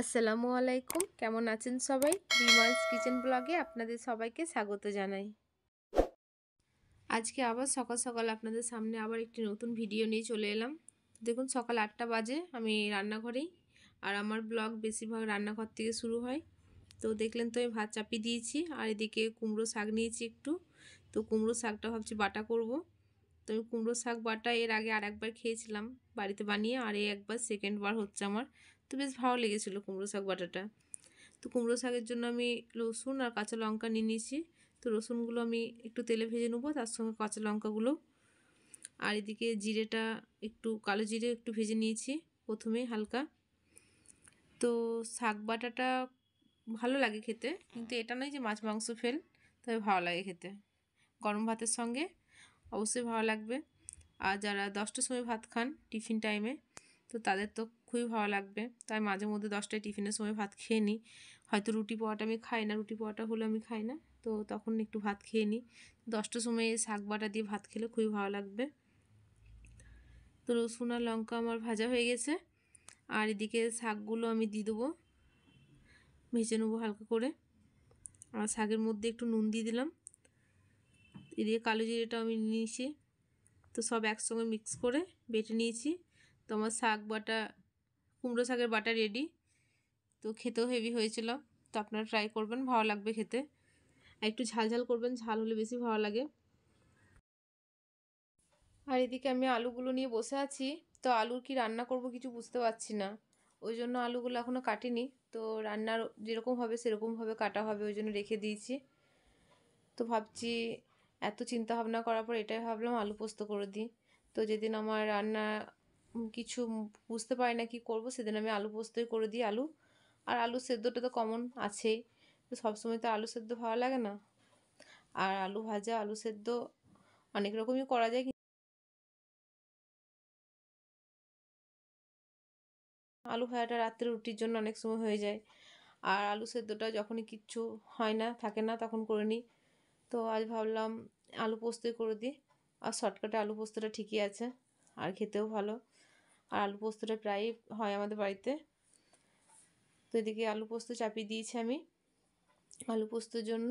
আসসালামু আলাইকুম কেমন আছেন সবাই বিমলস কিচেন ব্লগে আপনাদের সবাইকে স্বাগত জানাই আজকে আবার সকাল সকাল আপনাদের সামনে আবার একটি নতুন ভিডিও নিয়ে চলে এলাম দেখুন সকাল আটটা বাজে আমি রান্নাঘরেই আর আমার ব্লগ বেশিরভাগ রান্নাঘর থেকে শুরু হয় তো দেখলেন তো আমি ভাত চাপিয়ে দিয়েছি আর এদিকে কুমড়ো শাক নিয়েছি একটু তো কুমড়ো শাকটা ভাবছি বাটা করব তো আমি কুমড়ো শাক বাটা এর আগে আর একবার খেয়েছিলাম বাড়িতে বানিয়ে আর এই একবার সেকেন্ড বার হচ্ছে আমার তো বেশ ভালো লেগেছিলো কুমড়ো শাক বাটাটা তো কুমড়ো শাকের জন্য আমি রসুন আর কাঁচা লঙ্কা নিয়ে নিয়েছি তো রসুনগুলো আমি একটু তেলে ভেজে নেবো তার সঙ্গে কাঁচা লঙ্কাগুলো আর এদিকে জিরেটা একটু কালো জিরে একটু ভেজে নিয়েছি প্রথমে হালকা তো শাক বাটাটা ভালো লাগে খেতে কিন্তু এটা নয় যে মাছ মাংস ফেল তবে ভালো লাগে খেতে গরম ভাতের সঙ্গে অবশ্যই ভালো লাগবে আর যারা দশটার সময় ভাত খান টিফিন টাইমে তো তাদের তো খুবই ভালো লাগবে তাই মাঝে মধ্যে দশটায় টিফিনের সময় ভাত খেয়ে নিই হয়তো রুটি পোয়াটা আমি খাই না রুটি পোয়াটা হলে আমি খাই না তো তখন একটু ভাত খেয়ে নিই দশটার সময় এই শাক বাটা দিয়ে ভাত খেলে খুবই ভালো লাগবে তো রসুন আর লঙ্কা আমার ভাজা হয়ে গেছে আর এদিকে শাকগুলো আমি দিয়ে দেবো ভেজে নেবো হালকা করে আর শাকের মধ্যে একটু নুন দিয়ে দিলাম এদিকে কালো জিরেটা আমি নিয়েছি তো সব একসঙ্গে মিক্স করে বেটে নিয়েছি তোমার শাক বাটা কুমড়ো শাকের বাটা রেডি তো খেতেও হেভি হয়েছিল তো আপনারা ট্রাই করবেন ভালো লাগবে খেতে আর একটু ঝাল ঝাল করবেন ঝাল হলে বেশি ভালো লাগে আর এদিকে আমি আলুগুলো নিয়ে বসে আছি তো আলুর কি রান্না করব কিছু বুঝতে পারছি না ওই জন্য আলুগুলো এখনও কাটিনি তো রান্নার যেরকম হবে সেরকমভাবে কাটা হবে ওই জন্য রেখে দিয়েছি তো ভাবছি এত চিন্তা ভাবনা করার পর এটাই ভাবলাম আলু পোস্ত করে দিই তো যেদিন আমার রান্না কিছু বুঝতে পারি না কি করব সেদিন আমি আলু পোস্তই করে দিই আলু আর আলু সেদ্ধটা তো কমন আছেই তো সবসময় তো আলু সেদ্ধ ভালো লাগে না আর আলু ভাজা আলু সেদ্ধ অনেক রকমই করা যায় আলু ভাজাটা রাত্রে রুটির জন্য অনেক সময় হয়ে যায় আর আলু সেদ্ধটা যখনই কিচ্ছু হয় না থাকে না তখন করে নিই তো আজ ভাবলাম আলু পোস্তই করে দিই আর শর্টকাটে আলু পোস্তটা ঠিকই আছে আর খেতেও ভালো আর আলু পোস্তটা প্রায়ই হয় আমাদের বাড়িতে তো এদিকে আলু পোস্ত চাপিয়ে দিয়েছি আমি আলু পোস্তর জন্য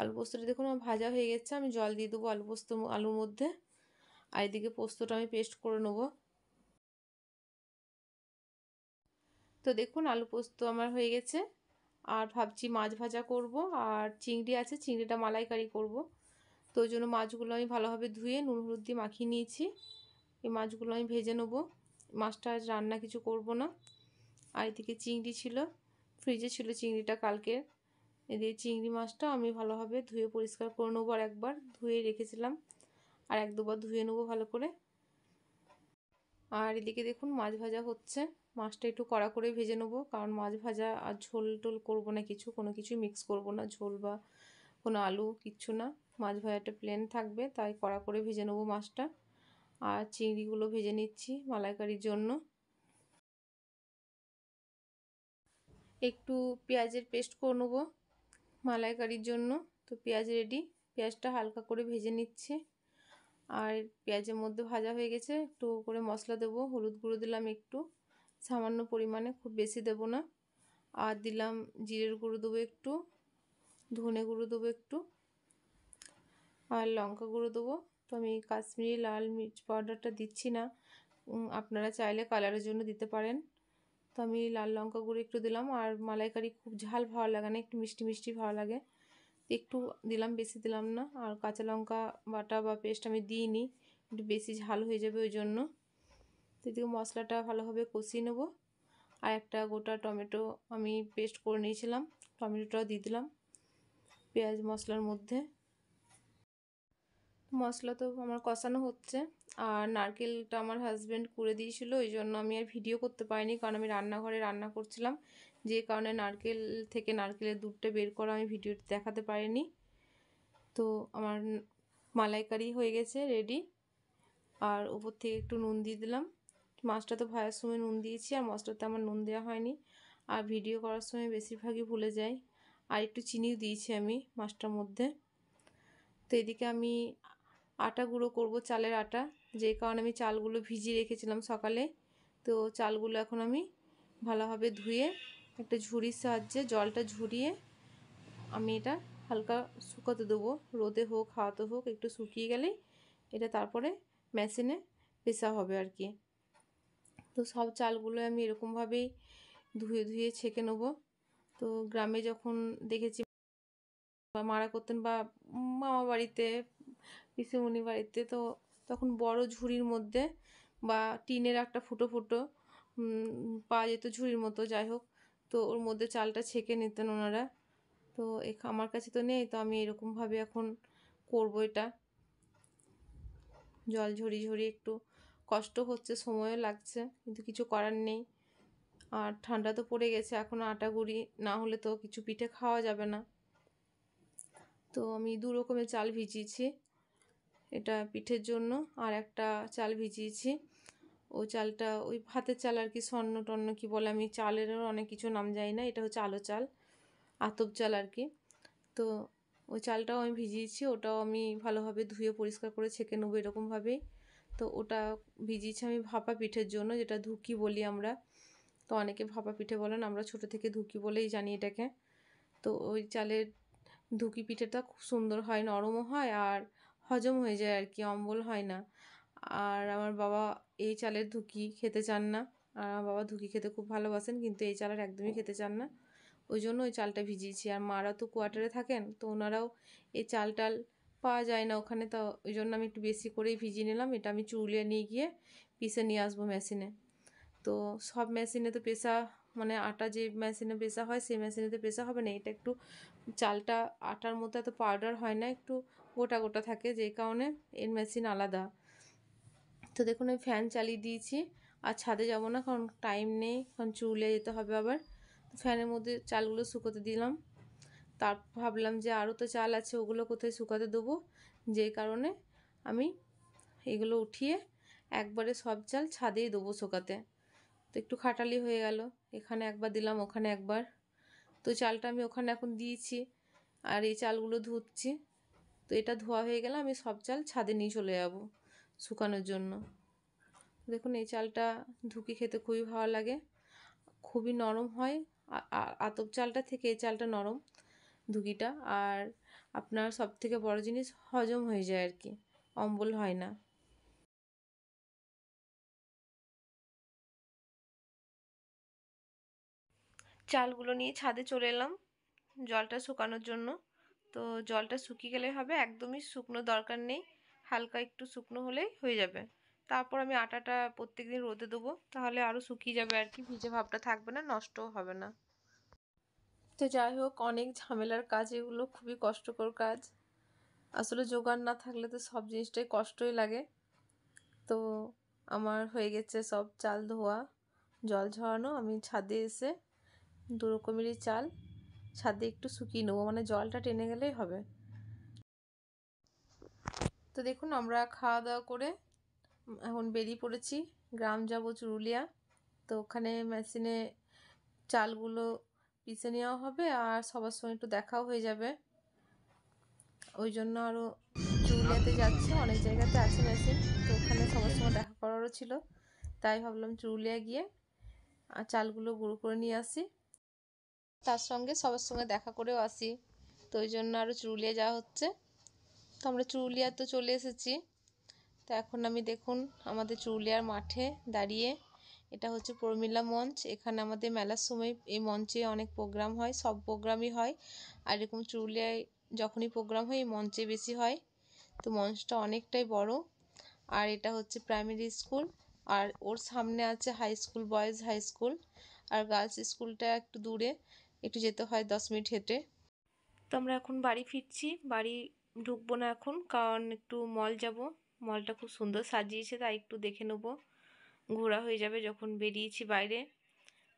আলু পোস্তটা দেখুন আমার ভাজা হয়ে গেছে আমি জল দিয়ে দেবো আলু পোস্ত আলুর মধ্যে আর এদিকে পোস্তটা আমি পেস্ট করে নেবো তো দেখুন আলু পোস্ত আমার হয়ে গেছে আর ভাবছি মাছ ভাজা করব আর চিংড়ি আছে চিংড়িটা মালাইকারি করব তো ওই জন্য মাছগুলো আমি ভালোভাবে ধুয়ে নুন হলুদ দিয়ে মাখিয়ে নিয়েছি এই মাছগুলো আমি ভেজে নেবো মাছটা আজ রান্না কিছু করব না আর এদিকে চিংড়ি ছিল ফ্রিজে ছিল চিংড়িটা কালকে এদিকে চিংড়ি মাছটা আমি ভালোভাবে ধুয়ে পরিষ্কার করে নেবো আর একবার ধুয়ে রেখেছিলাম আর এক দুবার ধুয়ে নেবো ভালো করে আর এদিকে দেখুন মাছ ভাজা হচ্ছে মাছটা একটু কড়া করে ভেজে নেবো কারণ মাছ ভাজা আর ঝোল টোল করবো না কিছু কোনো কিছু মিক্স করব না ঝোল বা কোনো আলু কিচ্ছু না মাছ ভাজাটা প্লেন থাকবে তাই কড়া করে ভেজে নেবো মাছটা আর চিংড়িগুলো ভেজে নিচ্ছি মালাইকারির জন্য একটু পেঁয়াজের পেস্ট করে নেবো মালাইকারির জন্য তো পেঁয়াজ রেডি পেঁয়াজটা হালকা করে ভেজে নিচ্ছে আর পেঁয়াজের মধ্যে ভাজা হয়ে গেছে একটু করে মশলা দেবো হলুদ গুঁড়ো দিলাম একটু সামান্য পরিমাণে খুব বেশি দেব না আর দিলাম জিরের গুঁড়ো দেবো একটু ধনে গুঁড়ো দেবো একটু আর লঙ্কা গুঁড়ো দেবো তো আমি কাশ্মীরি লাল মির্চ পাউডারটা দিচ্ছি না আপনারা চাইলে কালারের জন্য দিতে পারেন তো আমি লাল লঙ্কা গুঁড়ো একটু দিলাম আর মালাইকারি খুব ঝাল ভালো লাগে না একটু মিষ্টি মিষ্টি ভালো লাগে একটু দিলাম বেশি দিলাম না আর কাঁচা লঙ্কা বাটা বা পেস্ট আমি দিইনি একটু বেশি ঝাল হয়ে যাবে ওই জন্য সেদিকে মশলাটা ভালোভাবে কষিয়ে নেবো আর একটা গোটা টমেটো আমি পেস্ট করে নিয়েছিলাম টমেটোটাও দিয়ে দিলাম পেঁয়াজ মশলার মধ্যে মশলা তো আমার কষানো হচ্ছে আর নারকেলটা আমার হাজব্যান্ড করে দিয়েছিল ওই জন্য আমি আর ভিডিও করতে পারিনি কারণ আমি রান্নাঘরে রান্না করছিলাম যে কারণে নারকেল থেকে নারকেলের দুধটা বের করা আমি ভিডিও দেখাতে পারিনি তো আমার মালাইকারি হয়ে গেছে রেডি আর উপর থেকে একটু নুন দিয়ে দিলাম মাছটা তো ভাজার সময় নুন দিয়েছি আর মশলাতে আমার নুন দেওয়া হয়নি আর ভিডিও করার সময় বেশিরভাগই ভুলে যাই আর একটু চিনিও দিয়েছি আমি মাছটার মধ্যে তো এদিকে আমি আটা গুঁড়ো করবো চালের আটা যে কারণে আমি চালগুলো ভিজিয়ে রেখেছিলাম সকালে তো চালগুলো এখন আমি ভালোভাবে ধুয়ে একটা ঝুড়ির সাহায্যে জলটা ঝুরিয়ে আমি এটা হালকা শুকাতে দেবো রোদে হোক হাওয়াতে হোক একটু শুকিয়ে গেলেই এটা তারপরে মেশিনে পেশা হবে আর কি তো সব চালগুলো আমি এরকমভাবেই ধুয়ে ধুয়ে ছেঁকে নেব তো গ্রামে যখন দেখেছি মারা করতেন বা মামা বাড়িতে পিসিমনি বাড়িতে তো তখন বড় ঝুড়ির মধ্যে বা টিনের একটা ফুটো ফুটো পাওয়া যেত ঝুড়ির মতো যাই হোক তো ওর মধ্যে চালটা ছেঁকে নিতেন ওনারা তো আমার কাছে তো নেই তো আমি এরকমভাবে এখন করব এটা জল ঝরি ঝরি একটু কষ্ট হচ্ছে সময়ও লাগছে কিন্তু কিছু করার নেই আর ঠান্ডা তো পড়ে গেছে এখন আটা গুঁড়ি না হলে তো কিছু পিঠে খাওয়া যাবে না তো আমি দু রকমের চাল ভিজিয়েছি এটা পিঠের জন্য আর একটা চাল ভিজিয়েছি ও চালটা ওই ভাতের চাল আর কি স্বর্ণ টন্ন কী বলে আমি চালেরও অনেক কিছু নাম জানি না এটা হচ্ছে আলো চাল আতপ চাল আর কি তো ওই চালটাও আমি ভিজিয়েছি ওটাও আমি ভালোভাবে ধুয়ে পরিষ্কার করে ছেঁকে নেবো এরকমভাবেই তো ওটা ভিজিয়েছি আমি ভাপা পিঠের জন্য যেটা ধুকি বলি আমরা তো অনেকে ভাপা পিঠে বলেন আমরা ছোট থেকে ধুকি বলেই জানি এটাকে তো ওই চালের ধুকি পিঠেটা খুব সুন্দর হয় নরমও হয় আর হজম হয়ে যায় আর কি অম্বল হয় না আর আমার বাবা এই চালের ধুকি খেতে চান না আর আমার বাবা ধুকি খেতে খুব ভালোবাসেন কিন্তু এই চালের একদমই খেতে চান না ওই জন্য ওই চালটা ভিজিয়েছি আর মারা তো কোয়ার্টারে থাকেন তো ওনারাও এই চাল টাল পাওয়া যায় না ওখানে তো ওই জন্য আমি একটু বেশি করেই ভিজিয়ে নিলাম এটা আমি চুলিয়ে নিয়ে গিয়ে পিসে নিয়ে আসবো মেশিনে তো সব মেশিনে তো পেশা মানে আটা যে মেশিনে পেশা হয় সেই মেশিনে তো পেশা হবে না এটা একটু চালটা আটার মধ্যে এত পাউডার হয় না একটু গোটা গোটা থাকে যেই কারণে এর মেশিন আলাদা তো দেখুন আমি ফ্যান চালিয়ে দিয়েছি আর ছাদে যাব না কারণ টাইম নেই কারণ চুলে যেতে হবে আবার ফ্যানের মধ্যে চালগুলো শুকোতে দিলাম তার ভাবলাম যে আরও তো চাল আছে ওগুলো কোথায় শুকাতে দেবো যে কারণে আমি এগুলো উঠিয়ে একবারে সব চাল ছাদেই দেবো শুকাতে তো একটু খাটালি হয়ে গেল এখানে একবার দিলাম ওখানে একবার তো চালটা আমি ওখানে এখন দিয়েছি আর এই চালগুলো ধুচ্ছি তো এটা ধোয়া হয়ে গেলে আমি সব চাল ছাদে নিয়ে চলে যাব শুকানোর জন্য দেখুন এই চালটা ধুকি খেতে খুবই ভালো লাগে খুবই নরম হয় আতপ চালটা থেকে এই চালটা নরম ধুকিটা আর আপনার সব থেকে বড় জিনিস হজম হয়ে যায় আর কি অম্বল হয় না চালগুলো নিয়ে ছাদে চলে এলাম জলটা শুকানোর জন্য তো জলটা শুকিয়ে গেলে হবে একদমই শুকনো দরকার নেই হালকা একটু শুকনো হলেই হয়ে যাবে তারপর আমি আটাটা প্রত্যেক দিন রোদে দেবো তাহলে আরও শুকিয়ে যাবে আর কি ভিজে ভাবটা থাকবে না নষ্টও হবে না তো যাই হোক অনেক ঝামেলার কাজ এগুলো খুবই কষ্টকর কাজ আসলে জোগান না থাকলে তো সব জিনিসটাই কষ্টই লাগে তো আমার হয়ে গেছে সব চাল ধোয়া জল ঝরানো আমি ছাদে এসে দু রকমেরই চাল ছাদে একটু শুকিয়ে নেবো মানে জলটা টেনে গেলেই হবে তো দেখুন আমরা খাওয়া দাওয়া করে এখন বেরিয়ে পড়েছি গ্রাম যাব চুরুলিয়া তো ওখানে মেশিনে চালগুলো পিষে নেওয়া হবে আর সবার সঙ্গে একটু দেখাও হয়ে যাবে ওই জন্য আরও চুরুলিয়াতে যাচ্ছে অনেক জায়গাতে আছে মেশিন তো ওখানে সবার সঙ্গে দেখা করারও ছিল তাই ভাবলাম চুরুলিয়া গিয়ে আর চালগুলো গুঁড়ো করে নিয়ে আসি তার সঙ্গে সবার সঙ্গে দেখা করেও আসি তো ওই জন্য আরও চুরুলিয়া যাওয়া হচ্ছে তো আমরা চুরুলিয়া তো চলে এসেছি তো এখন আমি দেখুন আমাদের চুরুলিয়ার মাঠে দাঁড়িয়ে এটা হচ্ছে প্রমিলা মঞ্চ এখানে আমাদের মেলার সময় এই মঞ্চে অনেক প্রোগ্রাম হয় সব প্রোগ্রামই হয় আর এরকম চুরুলিয়ায় যখনই প্রোগ্রাম হয় এই মঞ্চে বেশি হয় তো মঞ্চটা অনেকটাই বড় আর এটা হচ্ছে প্রাইমারি স্কুল আর ওর সামনে আছে high school boys high school আর গার্লস স্কুলটা একটু দূরে একটু যেতে হয় দশ মিনিট হেঁটে তো আমরা এখন বাড়ি ফিরছি বাড়ি ঢুকবো না এখন কারণ একটু মল যাব মলটা খুব সুন্দর সাজিয়েছে তাই একটু দেখে নেব ঘোরা হয়ে যাবে যখন বেরিয়েছি বাইরে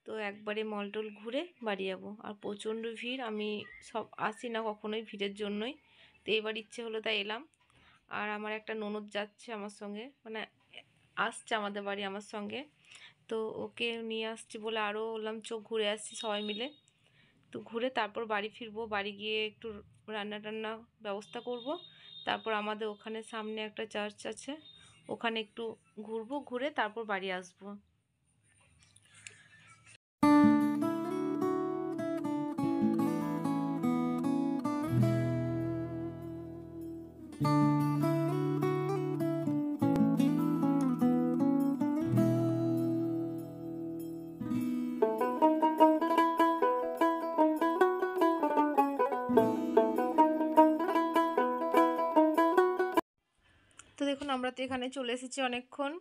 তো একবারে মল টল ঘুরে বাড়ি যাব আর প্রচণ্ড ভিড় আমি সব আসি না কখনোই ভিড়ের জন্যই তো এবার ইচ্ছে হলো তাই এলাম আর আমার একটা ননদ যাচ্ছে আমার সঙ্গে মানে আসছে আমাদের বাড়ি আমার সঙ্গে তো ওকে নিয়ে আসছি বলে আরও বললাম চোখ ঘুরে আসছি সবাই মিলে তো ঘুরে তারপর বাড়ি ফিরবো বাড়ি গিয়ে একটু রান্না টান্না ব্যবস্থা করব। তারপর আমাদের ওখানে সামনে একটা চার্চ আছে ওখানে একটু ঘুরবো ঘুরে তারপর বাড়ি আসবো thank you তো এখানে চলে এসেছি অনেকক্ষণ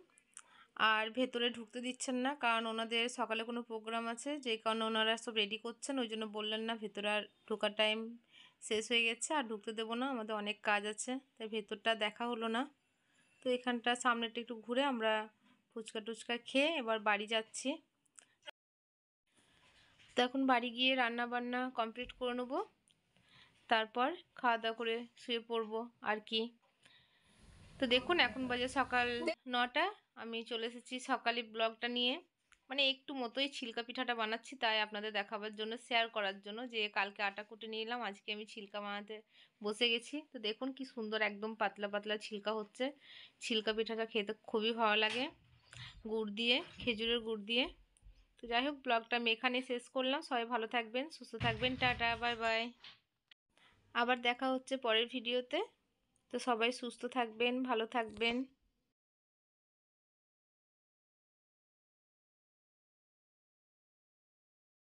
আর ভেতরে ঢুকতে দিচ্ছেন না কারণ ওনাদের সকালে কোনো প্রোগ্রাম আছে যেই কারণে ওনারা সব রেডি করছেন ওই জন্য বললেন না ভেতরে আর ঢোকার টাইম শেষ হয়ে গেছে আর ঢুকতে দেবো না আমাদের অনেক কাজ আছে তাই ভেতরটা দেখা হলো না তো এখানটা সামনেটা একটু ঘুরে আমরা ফুচকা টুচকা খেয়ে এবার বাড়ি যাচ্ছি তো এখন বাড়ি গিয়ে রান্না বান্না কমপ্লিট করে নেবো তারপর খাওয়া দাওয়া করে শুয়ে পড়বো আর কি তো দেখুন এখন বাজে সকাল নটা আমি চলে এসেছি সকালে ব্লগটা নিয়ে মানে একটু মতোই ছিলকা পিঠাটা বানাচ্ছি তাই আপনাদের দেখাবার জন্য শেয়ার করার জন্য যে কালকে আটা কুটে নিলাম আজকে আমি ছিলকা বানাতে বসে গেছি তো দেখুন কি সুন্দর একদম পাতলা পাতলা ছিলকা হচ্ছে ছিলকা পিঠাটা খেতে খুবই ভালো লাগে গুড় দিয়ে খেজুরের গুড় দিয়ে তো যাই হোক ব্লগটা আমি এখানে শেষ করলাম সবাই ভালো থাকবেন সুস্থ থাকবেন টাটা বাই বাই আবার দেখা হচ্ছে পরের ভিডিওতে তো সবাই সুস্থ থাকবেন ভালো থাকবেন